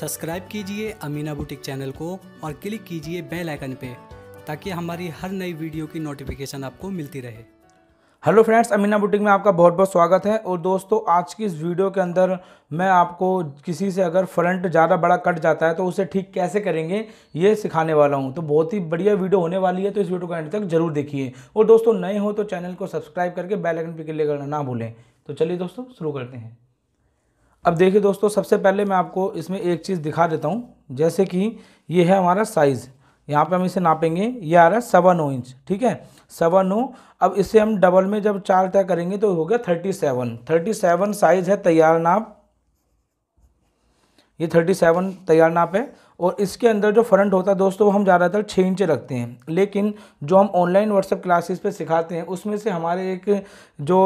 subscribe कीजिए Amina boutique channel को और क्लिक कीजिए बेल आइकन पे ताकि हमारी हर नई वीडियो की नोटिफिकेशन आपको मिलती रहे हेलो फ्रेंड्स अमीना बुटीक में आपका बहुत बहुत स्वागत है और दोस्तों आज की इस वीडियो के अंदर मैं आपको किसी से अगर फ्रंट ज़्यादा बड़ा कट जाता है तो उसे ठीक कैसे करेंगे ये सिखाने वाला हूँ तो बहुत ही बढ़िया वीडियो होने वाली है तो इस वीडियो को एंड तक जरूर देखिए और दोस्तों नए हो तो चैनल को सब्सक्राइब करके बेलाइकन पर क्लिक करना ना भूलें तो चलिए दोस्तों शुरू करते हैं अब देखिए दोस्तों सबसे पहले मैं आपको इसमें एक चीज़ दिखा देता हूँ जैसे कि ये है हमारा साइज़ यहाँ पे हम इसे नापेंगे ये आ रहा है सवा नौ इंच ठीक है सवा नौ oh, अब इसे हम डबल में जब चार तय करेंगे तो हो गया thirty seven thirty seven size है तैयार नाप ये थर्टी सेवन तैयार नाप है और इसके अंदर जो फ्रंट होता है दोस्तों वो हम ज़्यादातर छः इंच रखते हैं लेकिन जो हम ऑनलाइन व्हाट्सएप क्लासेस पे सिखाते हैं उसमें से हमारे एक जो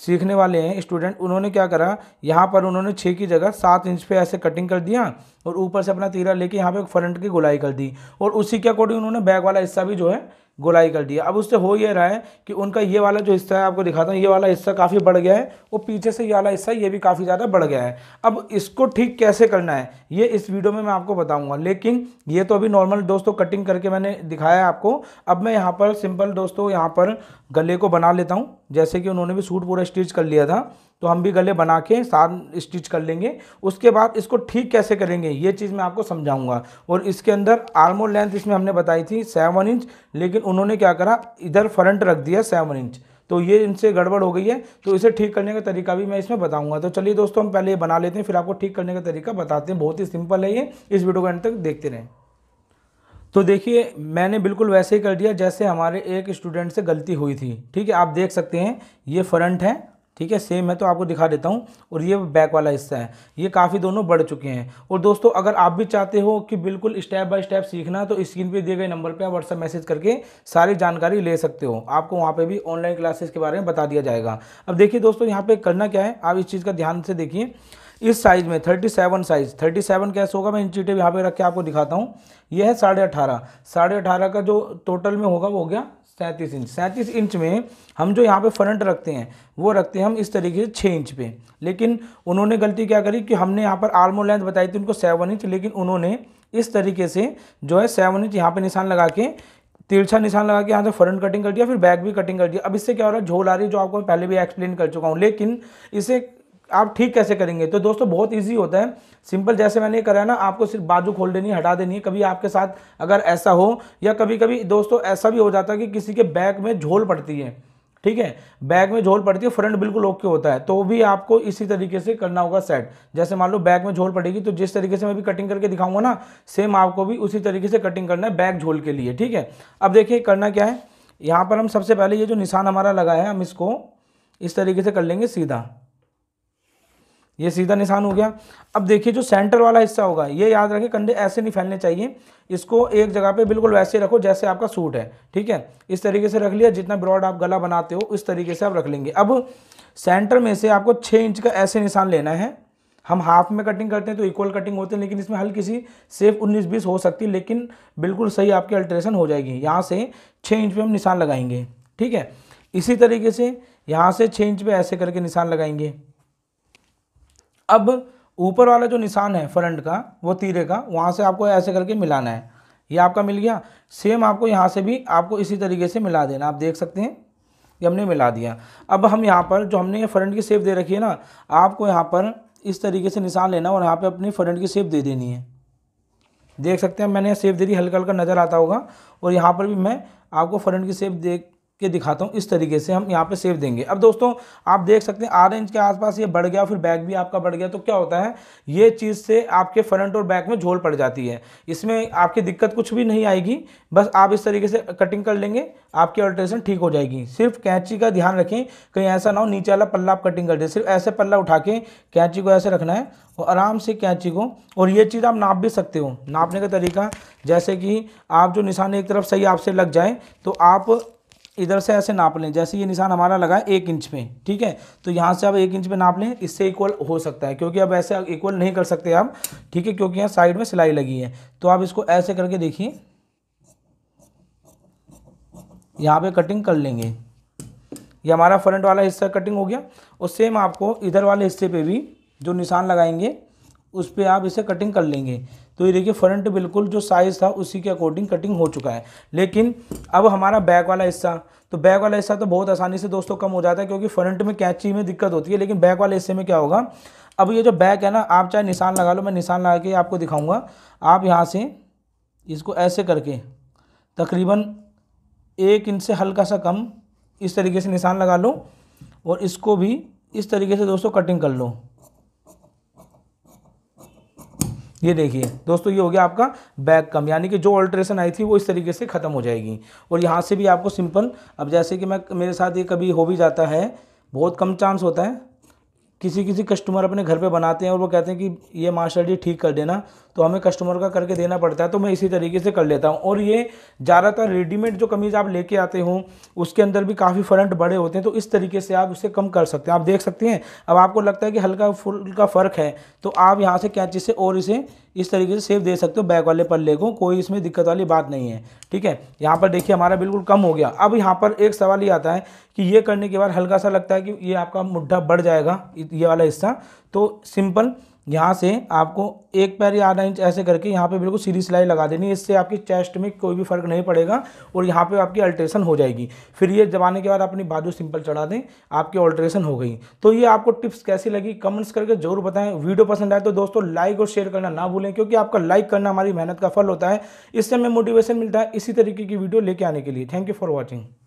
सीखने वाले हैं स्टूडेंट उन्होंने क्या करा यहाँ पर उन्होंने छः की जगह सात इंच पे ऐसे कटिंग कर दिया और ऊपर से अपना तीरा लेके यहाँ पे फ्रंट की गोलाई कर दी और उसी के अकॉर्डिंग उन्होंने बैक वाला हिस्सा भी जो है गोलाई कर दिया अब उससे हो ये रहा है कि उनका ये वाला जो हिस्सा है आपको दिखाता हूँ ये वाला हिस्सा काफ़ी बढ़ गया है और पीछे से ये वाला हिस्सा ये भी काफ़ी ज़्यादा बढ़ गया है अब इसको ठीक कैसे करना है ये इस वीडियो में मैं आपको बताऊँगा लेकिन ये तो अभी नॉर्मल दोस्तों कटिंग करके मैंने दिखाया है आपको अब मैं यहाँ पर सिंपल दोस्तों यहाँ पर गले को बना लेता हूँ जैसे कि उन्होंने भी सूट पूरा स्टिच कर लिया था तो हम भी गले बना के साथ स्टिच कर लेंगे उसके बाद इसको ठीक कैसे करेंगे ये चीज़ मैं आपको समझाऊंगा और इसके अंदर आर्मोल लेंथ इसमें हमने बताई थी सेवन इंच लेकिन उन्होंने क्या करा इधर फ्रंट रख दिया सेवन इंच तो ये इनसे गड़बड़ हो गई है तो इसे ठीक करने का तरीका भी मैं इसमें बताऊंगा तो चलिए दोस्तों हम पहले ये बना लेते हैं फिर आपको ठीक करने का तरीका बताते हैं बहुत ही सिंपल है ये इस वीडियो को एंड तक देखते रहें तो देखिए मैंने बिल्कुल वैसे ही कर दिया जैसे हमारे एक स्टूडेंट से गलती हुई थी ठीक है आप देख सकते हैं ये फ्रंट है ठीक है सेम है तो आपको दिखा देता हूँ और ये बैक वाला हिस्सा है ये काफ़ी दोनों बढ़ चुके हैं और दोस्तों अगर आप भी चाहते हो कि बिल्कुल स्टेप बाय स्टेप सीखना तो स्क्रीन पे दिए गए नंबर पे आप व्हाट्सअप मैसेज करके सारी जानकारी ले सकते हो आपको वहाँ पे भी ऑनलाइन क्लासेस के बारे में बता दिया जाएगा अब देखिए दोस्तों यहाँ पर करना क्या है आप इस चीज़ का ध्यान से देखिए इस साइज़ में 37 साइज़ 37 कैसे होगा मैं चीटें यहाँ पे रख के आपको दिखाता हूँ यह है साढ़े अठारह साढ़े अठारह का जो टोटल में होगा वो हो गया सैंतीस इंच सैंतीस इंच में हम जो यहाँ पे फ्रंट रखते हैं वो रखते हैं हम इस तरीके से छः इंच पे लेकिन उन्होंने गलती क्या करी कि हमने यहाँ पर आर्मो लेंथ बताई थी उनको सेवन इंच लेकिन उन्होंने इस तरीके से जो है सेवन इंच यहाँ पर निशान लगा के तिरछा निशान लगा के यहाँ से फ्रंट कटिंग कर दिया फिर बैक भी कटिंग कर दिया अब इससे क्या हो रहा है झोल आ रही है जो आपको मैं पहले भी एक्सप्लेन कर चुका हूँ लेकिन इसे आप ठीक कैसे करेंगे तो दोस्तों बहुत ईजी होता है सिंपल जैसे मैंने ये कराया ना आपको सिर्फ बाजू खोल देनी हटा देनी है कभी आपके साथ अगर ऐसा हो या कभी कभी दोस्तों ऐसा भी हो जाता है कि किसी के बैग में झोल पड़ती है ठीक है बैग में झोल पड़ती है फ्रंट बिल्कुल ओके होता है तो भी आपको इसी तरीके से करना होगा सेट जैसे मान लो बैग में झोल पड़ेगी तो जिस तरीके से मैं भी कटिंग करके दिखाऊंगा ना सेम आपको भी उसी तरीके से कटिंग करना है बैग झोल के लिए ठीक है अब देखिए करना क्या है यहाँ पर हम सबसे पहले ये जो निशान हमारा लगा है हम इसको इस तरीके से कर लेंगे सीधा ये सीधा निशान हो गया अब देखिए जो सेंटर वाला हिस्सा होगा ये याद रखें कंधे ऐसे नहीं फैलने चाहिए इसको एक जगह पे बिल्कुल वैसे रखो जैसे आपका सूट है ठीक है इस तरीके से रख लिया जितना ब्रॉड आप गला बनाते हो उस तरीके से आप रख लेंगे अब सेंटर में से आपको छः इंच का ऐसे निशान लेना है हम हाफ में कटिंग करते हैं तो इक्वल कटिंग होती है लेकिन इसमें हल्की सी सेफ उन्नीस बीस हो सकती है लेकिन बिल्कुल सही आपकी अल्ट्रेशन हो जाएगी यहाँ से छः इंच पर हम निशान लगाएंगे ठीक है इसी तरीके से यहाँ से छः इंच पर ऐसे करके निशान लगाएंगे अब ऊपर वाला जो निशान है फ्रंट का वो तीरे का वहाँ से आपको ऐसे करके मिलाना है ये आपका मिल गया सेम आपको यहाँ से भी आपको इसी तरीके से मिला देना आप देख सकते हैं ये हमने मिला दिया अब हम यहाँ पर जो हमने ये फ्रंट की सेप दे रखी है ना आपको यहाँ पर इस तरीके से निशान लेना और यहाँ पे अपनी फ्रंट की सेप दे देनी है देख सकते हैं मैंने सेप दे दी हल्का हल्का नज़र आता होगा और यहाँ पर भी मैं आपको फ्रंट की सेप दे के दिखाता हूँ इस तरीके से हम यहाँ पे सेव देंगे अब दोस्तों आप देख सकते हैं आर इंच के आसपास ये बढ़ गया फिर बैक भी आपका बढ़ गया तो क्या होता है ये चीज़ से आपके फ्रंट और बैक में झोल पड़ जाती है इसमें आपकी दिक्कत कुछ भी नहीं आएगी बस आप इस तरीके से कटिंग कर लेंगे आपकी अल्ट्रेशन ठीक हो जाएगी सिर्फ कैंची का ध्यान रखें कहीं ऐसा ना हो नीचे वाला पल्ला आप कटिंग कर दें सिर्फ ऐसे पल्ला उठा के कैंची को ऐसे रखना है और आराम से कैंची को और ये चीज़ आप नाप भी सकते हो नापने का तरीका जैसे कि आप जो निशान एक तरफ सही आपसे लग जाए तो आप इधर से ऐसे नाप लें जैसे ये निशान हमारा लगा है एक इंच में ठीक है तो यहाँ से आप एक इंच में नाप लें इससे इक्वल हो सकता है क्योंकि अब ऐसे इक्वल नहीं कर सकते आप ठीक है क्योंकि यहाँ साइड में सिलाई लगी है तो आप इसको ऐसे करके देखिए यहाँ पे कटिंग कर लेंगे ये हमारा फ्रंट वाला हिस्सा कटिंग हो गया और सेम आपको इधर वाले हिस्से पर भी जो निशान लगाएंगे उस पर आप इसे कटिंग कर लेंगे तो ये देखिए फ्रंट बिल्कुल जो साइज़ था उसी के अकॉर्डिंग कटिंग हो चुका है लेकिन अब हमारा बैक वाला हिस्सा तो बैक वाला हिस्सा तो बहुत आसानी से दोस्तों कम हो जाता है क्योंकि फ्रंट में कैंची में दिक्कत होती है लेकिन बैक वाले हिस्से में क्या होगा अब ये जो बैक है ना आप चाहे निशान लगा लो मैं निशान लगा के आपको दिखाऊँगा आप यहाँ से इसको ऐसे करके तकरीबन एक इंच से हल्का सा कम इस तरीके से निशान लगा लो और इसको भी इस तरीके से दोस्तों कटिंग कर लो ये देखिए दोस्तों ये हो गया आपका बैक कम यानी कि जो ऑल्ट्रेशन आई थी वो इस तरीके से ख़त्म हो जाएगी और यहाँ से भी आपको सिंपल अब जैसे कि मैं मेरे साथ ये कभी हो भी जाता है बहुत कम चांस होता है किसी किसी कस्टमर अपने घर पे बनाते हैं और वो कहते हैं कि ये मास्टर जी ठीक कर देना तो हमें कस्टमर का करके देना पड़ता है तो मैं इसी तरीके से कर लेता हूँ और ये ज़्यादातर रेडीमेड जो कमीज़ आप लेके आते हो उसके अंदर भी काफ़ी फ्रंट बड़े होते हैं तो इस तरीके से आप उसे कम कर सकते हैं आप देख सकते हैं अब आपको लगता है कि हल्का फुल का फ़र्क है तो आप यहाँ से क्या चीज़ से और इसे इस तरीके से सेव दे सकते हो बैक वाले पल्ले को कोई इसमें दिक्कत वाली बात नहीं है ठीक है यहाँ पर देखिए हमारा बिल्कुल कम हो गया अब यहाँ पर एक सवाल ये आता है कि ये करने के बाद हल्का सा लगता है कि ये आपका मुड्ढा बढ़ जाएगा ये वाला हिस्सा तो सिंपल यहाँ से आपको एक पैर या आधा इंच ऐसे करके यहाँ पे बिल्कुल सीधी सिलाई लगा देनी है इससे आपकी चेस्ट में कोई भी फर्क नहीं पड़ेगा और यहाँ पे आपकी अल्ट्रेशन हो जाएगी फिर ये जमाने के बाद अपनी बाजू सिंपल चढ़ा दें आपकी ऑल्ट्रेशन हो गई तो ये आपको टिप्स कैसी लगी कमेंट्स करके जरूर बताएं वीडियो पसंद आए तो दोस्तों लाइक और शेयर करना ना भूलें क्योंकि आपका लाइक करना हमारी मेहनत का फल होता है इससे हमें मोटिवेशन मिलता है इसी तरीके की वीडियो लेके आने के लिए थैंक यू फॉर वॉचिंग